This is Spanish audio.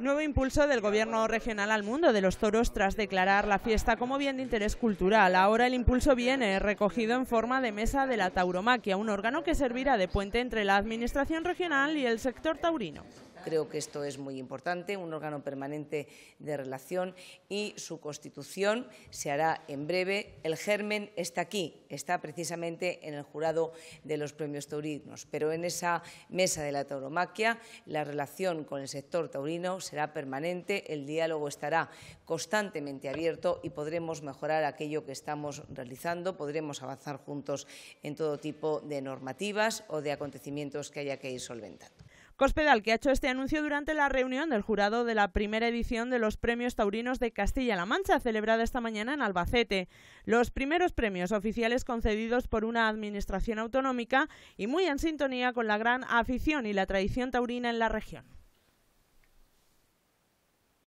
Nuevo impulso del Gobierno regional al mundo de los toros tras declarar la fiesta como bien de interés cultural. Ahora el impulso viene recogido en forma de mesa de la tauromaquia, un órgano que servirá de puente entre la Administración regional y el sector taurino. Creo que esto es muy importante, un órgano permanente de relación y su constitución se hará en breve. El germen está aquí, está precisamente en el jurado de los premios taurinos, pero en esa mesa de la tauromaquia la relación con el sector taurino será permanente, el diálogo estará constantemente abierto y podremos mejorar aquello que estamos realizando, podremos avanzar juntos en todo tipo de normativas o de acontecimientos que haya que ir solventando. Cospedal, que ha hecho este anuncio durante la reunión del jurado de la primera edición de los Premios Taurinos de Castilla-La Mancha, celebrada esta mañana en Albacete. Los primeros premios oficiales concedidos por una administración autonómica y muy en sintonía con la gran afición y la tradición taurina en la región.